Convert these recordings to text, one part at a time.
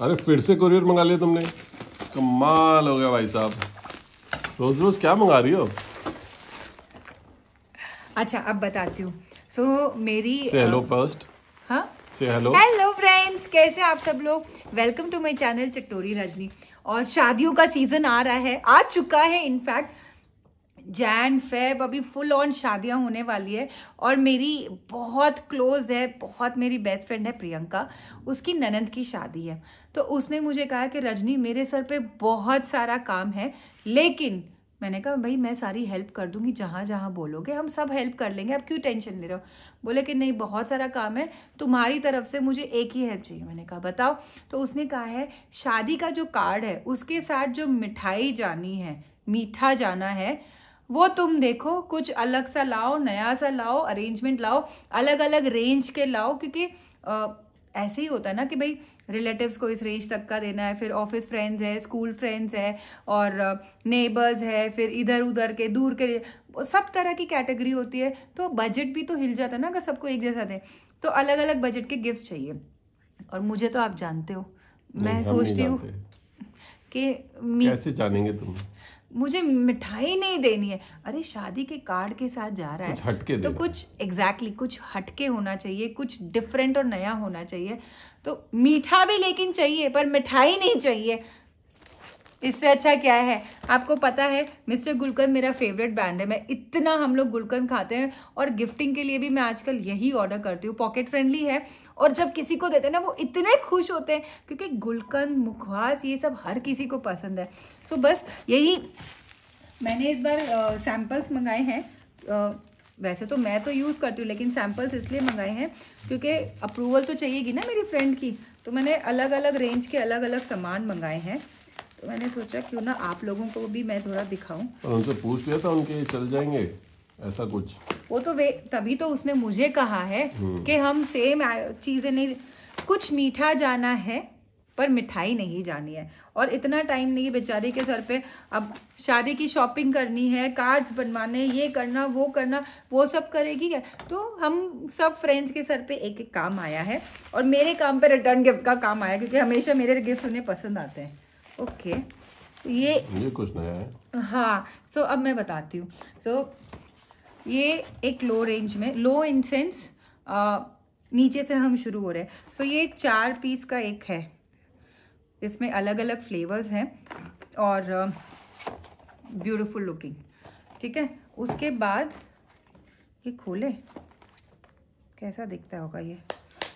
अरे फिर से कुरियर मंगा लिया तुमने कमाल हो गया भाई साहब रोज रोज क्या मंगा रही हो अच्छा अब बताती हूँ सो so, मेरी हेलो फर्स्ट हाँ हेलो हेलो फ्रेंड्स कैसे आप सब लोग welcome to my channel Chattori Rajni और शादियों का सीजन आ रहा है आ चुका है इनफैक्ट जैन फेब अभी फुल ऑन शादियां होने वाली है और मेरी बहुत क्लोज है बहुत मेरी बेस्ट फ्रेंड है प्रियंका उसकी ननंद की शादी है तो उसने मुझे कहा कि रजनी मेरे सर पे बहुत सारा काम है लेकिन मैंने कहा भाई मैं सारी हेल्प कर दूंगी जहाँ जहाँ बोलोगे हम सब हेल्प कर लेंगे अब क्यों टेंशन ले रहे हो बोले कि नहीं बहुत सारा काम है तुम्हारी तरफ से मुझे एक ही हेल्प चाहिए मैंने कहा बताओ तो उसने कहा है शादी का जो कार्ड है उसके साथ जो मिठाई जानी है मीठा जाना है वो तुम देखो कुछ अलग सा लाओ नया सा लाओ अरेंजमेंट लाओ अलग अलग रेंज के लाओ क्योंकि आ, ऐसे ही होता है ना कि भाई रिलेटिव्स को इस रेंज तक का देना है फिर ऑफिस फ्रेंड्स है स्कूल फ्रेंड्स है और नेबर्स है फिर इधर उधर के दूर के सब तरह की कैटेगरी होती है तो बजट भी तो हिल जाता है ना अगर सबको एक जैसा दें तो अलग अलग बजट के गिफ्ट चाहिए और मुझे तो आप जानते हो मैं सोचती हूँ कि मी कैसे जानेंगे तुम मुझे मिठाई नहीं देनी है अरे शादी के कार्ड के साथ जा रहा है कुछ हटके तो कुछ एग्जैक्टली exactly, कुछ हटके होना चाहिए कुछ डिफरेंट और नया होना चाहिए तो मीठा भी लेकिन चाहिए पर मिठाई नहीं चाहिए इससे अच्छा क्या है आपको पता है मिस्टर गुलकंद मेरा फेवरेट ब्रांड है मैं इतना हम लोग गुलकंद खाते हैं और गिफ्टिंग के लिए भी मैं आजकल यही ऑर्डर करती हूँ पॉकेट फ्रेंडली है और जब किसी को देते हैं ना वो इतने खुश होते हैं क्योंकि गुलकंद मुखवास ये सब हर किसी को पसंद है सो बस यही मैंने इस बार सैम्पल्स मंगाए हैं वैसे तो मैं तो यूज़ करती हूँ लेकिन सैम्पल्स इसलिए मंगाए हैं क्योंकि अप्रूवल तो चाहिएगी ना मेरी फ्रेंड की तो मैंने अलग अलग रेंज के अलग अलग सामान मंगाए हैं तो मैंने सोचा क्यों ना आप लोगों को भी मैं थोड़ा दिखाऊं उनसे पूछ लिया था उनके चल जाएंगे ऐसा कुछ वो तो वे तभी तो उसने मुझे कहा है हम्म। कि हम सेम चीज़ें नहीं कुछ मीठा जाना है पर मिठाई नहीं जानी है और इतना टाइम नहीं बेचारे के सर पे अब शादी की शॉपिंग करनी है कार्ड्स बनवाने ये करना वो करना वो सब करेगी क्या तो हम सब फ्रेंड्स के सर पे एक एक काम आया है और मेरे काम पे रिटर्न गिफ्ट का काम आया क्योंकि हमेशा मेरे गिफ्ट उन्हें पसंद आते हैं ओके ये ये कुछ नया है हाँ सो so, अब मैं बताती हूँ सो so, ये एक लो रेंज में लो इन सेंस नीचे से हम शुरू हो रहे हैं सो so, ये चार पीस का एक है इसमें अलग अलग फ्लेवर्स हैं और ब्यूटीफुल लुकिंग ठीक है उसके बाद ये खोले कैसा दिखता होगा ये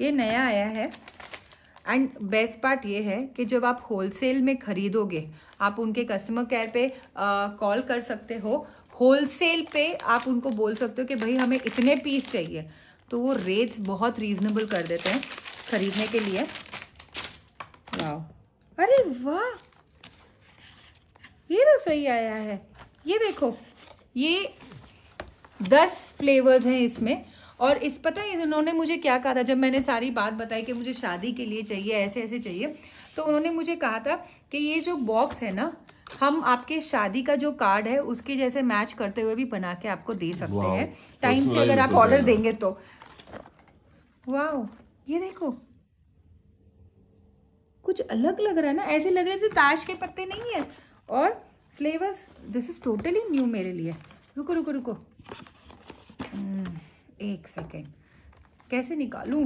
ये नया आया है एंड बेस्ट पार्ट ये है कि जब आप होलसेल में ख़रीदोगे आप उनके कस्टमर केयर पे कॉल कर सकते हो होलसेल पे आप उनको बोल सकते हो कि भाई हमें इतने पीस चाहिए तो वो रेट्स बहुत रीजनेबल कर देते हैं खरीदने के लिए अरे वाह ये तो सही आया है ये देखो ये दस फ्लेवर्स हैं इसमें और इस पता है इन्होंने मुझे क्या कहा था जब मैंने सारी बात बताई कि मुझे शादी के लिए चाहिए ऐसे ऐसे चाहिए तो उन्होंने मुझे कहा था कि ये जो बॉक्स है ना हम आपके शादी का जो कार्ड है उसके जैसे मैच करते हुए भी बना के आपको दे सकते हैं टाइम से अगर तो आप ऑर्डर देंगे तो वाह ये देखो कुछ अलग लग रहा है ना ऐसे लग रहे जैसे ताश के पत्ते नहीं है और flavours this is totally new मेरे लिए रुको रुको रुको hmm. एक सेकेंड कैसे निकालू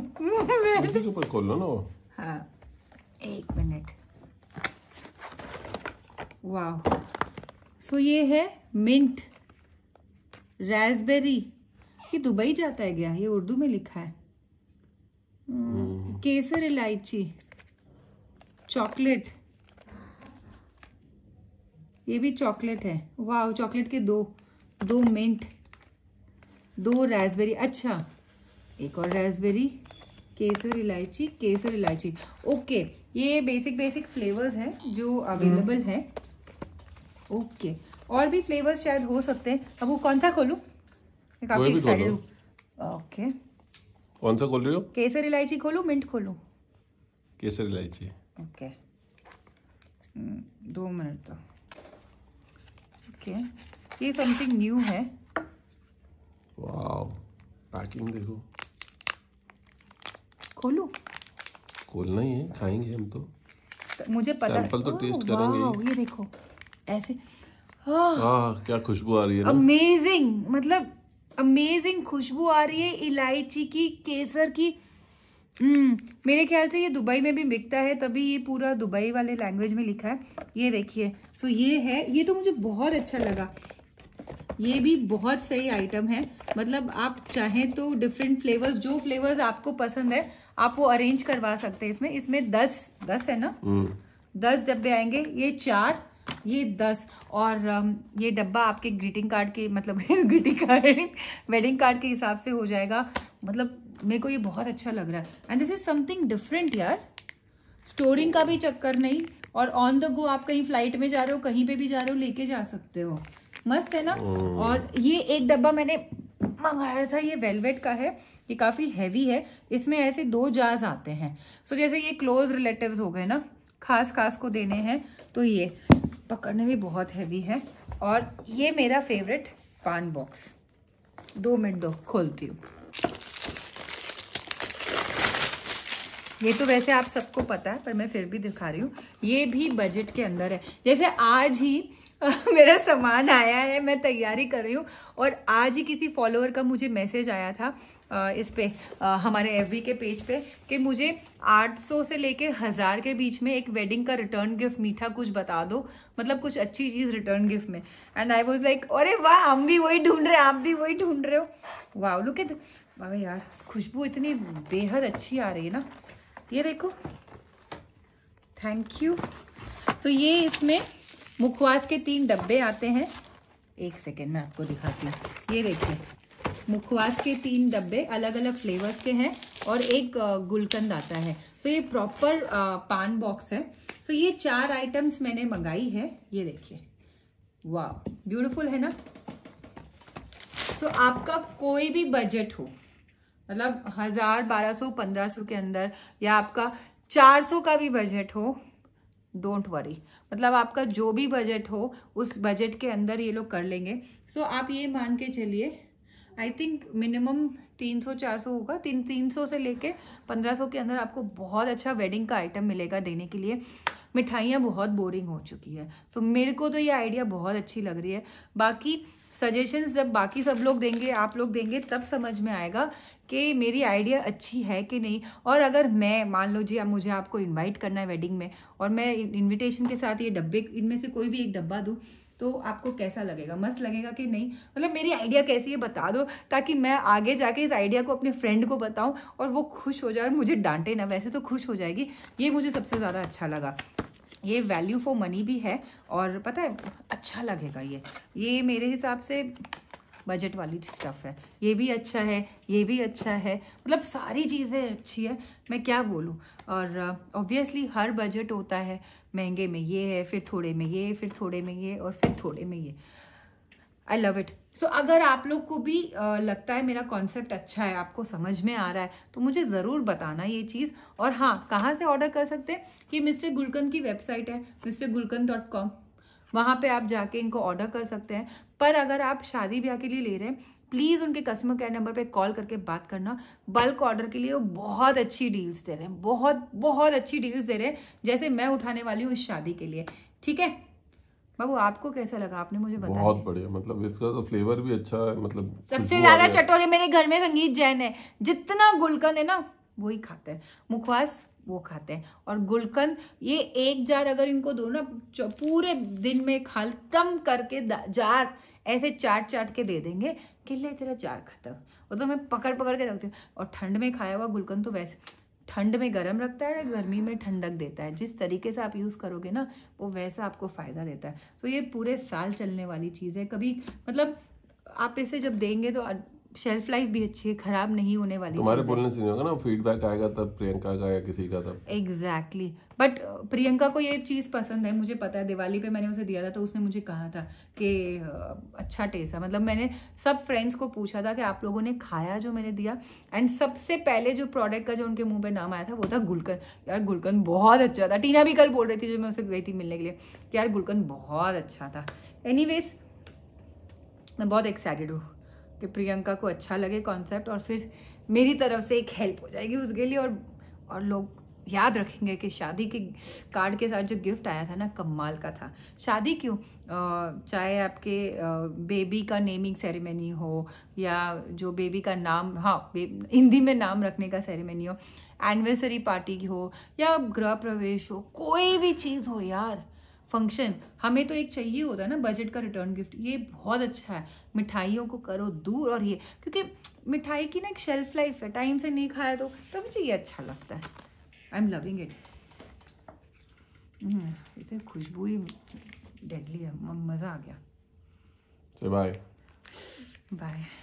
इसी के ऊपर खोल लो ना हाँ एक मिनट वाह सो ये है मिंट रेसबेरी ये दुबई जाता है गया ये उर्दू में लिखा है हम्म। केसर इलायची चॉकलेट ये भी चॉकलेट है वाह चॉकलेट के दो दो मिंट दो रेसबेरी अच्छा एक और रेसबेरी केसर इलायची केसर इलायची ओके ये बेसिक बेसिक फ्लेवर्स हैं जो अवेलेबल हम्म। हैं ओके और भी फ्लेवर्स शायद हो सकते हैं अब वो कौन सा खोलूँ काफ़ी एक्साइटेड हूँ ओके कौन सा खोल रही हो केसर इलायची खोलूँ मिंट खोलूँ केसर इलायची ओके हम्म, दो मिनट तो ओके ये समथिंग न्यू है वाओ पैकिंग देखो खोलूं खोलना ही है खाएंगे हम तो, मुझे पता सैंपल तो टेस्ट करेंगे ये देखो ऐसे आह क्या खुशबू आ रही है अमेजिंग मतलब अमेजिंग खुशबू आ रही है इलायची की केसर की हम्म मेरे ख्याल से ये दुबई में भी बिकता है तभी ये पूरा दुबई वाले लैंग्वेज में लिखा है ये देखिए सो so, ये है ये तो मुझे बहुत अच्छा लगा ये भी बहुत सही आइटम है मतलब आप चाहें तो डिफरेंट फ्लेवर्स जो फ्लेवर्स आपको पसंद है आप वो अरेंज करवा सकते हैं इसमें इसमें दस दस है ना हम्म। दस डब्बे आएंगे ये चार ये दस और um, ये डब्बा आपके ग्रीटिंग कार्ड के मतलब ग्रीटिंग कार्ड वेडिंग कार्ड के हिसाब से हो जाएगा मतलब मेरे को ये बहुत अच्छा लग रहा है and this is something different यार स्टोरिंग का भी चक्कर नहीं और ऑन द गो आप कहीं फ्लाइट में जा रहे हो कहीं पे भी जा रहे हो लेके जा सकते हो मस्त है ना हम्म। और ये एक डब्बा मैंने मंगाया था ये वेलवेट का है ये काफ़ी हैवी है इसमें ऐसे दो जार्स आते हैं सो जैसे ये क्लोज रिलेटिव हो गए ना खास खास को देने हैं तो ये पकड़ने में बहुत हैवी है और ये मेरा फेवरेट पान बॉक्स दो मिनट दो खोलती हूँ ये तो वैसे आप सबको पता है पर मैं फिर भी दिखा रही हूँ ये भी बजट के अंदर है जैसे आज ही मेरा सामान आया है मैं तैयारी कर रही हूँ और आज ही किसी फॉलोअर का मुझे मैसेज आया था इस पे हमारे एफ के पेज पे कि मुझे 800 से लेके हज़ार के बीच में एक वेडिंग का रिटर्न गिफ्ट मीठा कुछ बता दो मतलब कुछ अच्छी चीज़ रिटर्न गिफ्ट में एंड आई वॉज लाइक अरे वाह हम भी वही ढूंढ रहे हैं आप भी वही ढूंढ रहे हो वाह लुक वाह यार खुशबू इतनी बेहद अच्छी आ रही है ना ये देखो थैंक यू तो ये इसमें मुखवास के तीन डब्बे आते हैं एक सेकेंड मैं आपको दिखाती हूँ ये देखिए मुखवास के तीन डब्बे अलग अलग फ्लेवर्स के हैं और एक गुलकंद आता है सो ये प्रॉपर पान बॉक्स है सो ये चार आइटम्स मैंने मंगाई है ये देखिए वाह ब्यूटीफुल है ना सो आपका कोई भी बजट हो मतलब हज़ार बारह सौ पंद्रह सौ के अंदर या आपका चार सौ का भी बजट हो डोंट वरी मतलब आपका जो भी बजट हो उस बजट के अंदर ये लोग कर लेंगे सो so, आप ये मान के चलिए आई थिंक मिनिमम तीन सौ चार सौ होगा तीन तीन सौ से लेके पंद्रह सौ के अंदर आपको बहुत अच्छा वेडिंग का आइटम मिलेगा देने के लिए मिठाइयाँ बहुत बोरिंग हो चुकी है तो so, मेरे को तो ये आइडिया बहुत अच्छी लग रही है बाकी सजेशंस जब बाकी सब लोग देंगे आप लोग देंगे तब समझ में आएगा कि मेरी आइडिया अच्छी है कि नहीं और अगर मैं मान लो जी अब मुझे आपको इनवाइट करना है वेडिंग में और मैं इनविटेशन के साथ ये डब्बे इनमें से कोई भी एक डब्बा दूँ तो आपको कैसा लगेगा मस्त लगेगा कि नहीं मतलब मेरी आइडिया कैसी है बता दो ताकि मैं आगे जाके इस आइडिया को अपने फ्रेंड को बताऊं और वो खुश हो जाए और मुझे डांटे ना वैसे तो खुश हो जाएगी ये मुझे सबसे ज़्यादा अच्छा लगा ये वैल्यू फॉर मनी भी है और पता है अच्छा लगेगा ये ये मेरे हिसाब से बजट वाली स्टफ़ है ये भी अच्छा है ये भी अच्छा है मतलब सारी चीज़ें अच्छी है मैं क्या बोलूँ और ऑब्वियसली uh, हर बजट होता है महंगे में ये है फिर थोड़े में ये फिर थोड़े में ये और फिर थोड़े में ये आई लव इट सो अगर आप लोग को भी लगता है मेरा कॉन्सेप्ट अच्छा है आपको समझ में आ रहा है तो मुझे ज़रूर बताना ये चीज़ और हाँ कहाँ से ऑर्डर कर सकते हैं ये मिस्टर गुलकन की वेबसाइट है मिस्टर गुलकन डॉट कॉम वहाँ पर आप जाके इनको ऑर्डर कर सकते हैं पर अगर आप शादी ब्याह के लिए ले रहे हैं प्लीज़ उनके कस्टमर केयर नंबर पे कॉल करके बात करना बल्क ऑर्डर के लिए वो बहुत अच्छी डील्स दे रहे हैं बहुत बहुत अच्छी डील्स दे रहे हैं जैसे मैं उठाने वाली हूँ इस शादी के लिए ठीक है बाबू आपको कैसा लगा आपने मुझे बताया बहुत बढ़िया मतलब इसका तो फ्लेवर भी अच्छा है मतलब सबसे ज्यादा चटोरे मेरे घर में संगीत जैन है जितना गुलकंद है ना वो ही खाते हैं मुखवास वो खाते हैं और गुलकंद ये एक जार अगर इनको दो ना पूरे दिन में खत्म करके जार ऐसे चाट चाट के दे देंगे कि ले तेरा जार खत्म वो तो मैं पकड़ पकड़ के रखती हूँ और ठंड में खाया हुआ गुलकंद तो वैसे ठंड में गर्म रखता है या गर्मी में ठंडक देता है जिस तरीके से आप यूज़ करोगे ना वो वैसा आपको फ़ायदा देता है सो so, ये पूरे साल चलने वाली चीज़ है कभी मतलब आप इसे जब देंगे तो शेल्फ लाइफ भी अच्छी है खराब नहीं होने वाली तुम्हारे बोलने से नहीं होगा ना फीडबैक आएगा तब प्रियंका का या किसी का तब exactly exactly. But uh, Priyanka को ये चीज़ पसंद है मुझे पता है दिवाली पे मैंने उसे दिया था तो उसने मुझे कहा था कि uh, अच्छा टेस्ट है मतलब मैंने सब फ्रेंड्स को पूछा था कि आप लोगों ने खाया जो मैंने दिया एंड सबसे पहले जो प्रोडक्ट का जो उनके मुंह पे नाम आया था वो था गुलकन यार गुलकन बहुत अच्छा था टीना भी कल बोल रही थी जो मैं उसे गई थी मिलने के लिए कि यार गुलकन बहुत अच्छा था एनी मैं बहुत एक्साइटेड हूँ कि प्रियंका को अच्छा लगे कॉन्सेप्ट और फिर मेरी तरफ से एक हेल्प हो जाएगी उसके लिए और और लोग याद रखेंगे कि शादी के कार्ड के साथ जो गिफ्ट आया था ना कमाल का था शादी क्यों चाहे आपके बेबी का नेमिंग सेरेमनी हो या जो बेबी का नाम हाँ हिंदी में नाम रखने का सेरेमनी हो एनिवर्सरी पार्टी की हो या गृह प्रवेश हो कोई भी चीज़ हो यार फंक्शन हमें तो एक चाहिए होता है ना बजट का रिटर्न गिफ्ट ये बहुत अच्छा है मिठाइयों को करो दूर और ये क्योंकि मिठाई की ना एक शेल्फ लाइफ है टाइम से नहीं खाया तो तब तो मुझे ये अच्छा लगता है आई एम लविंग इट इतनी खुशबू ही डेडली है मज़ा आ गया बाय बाय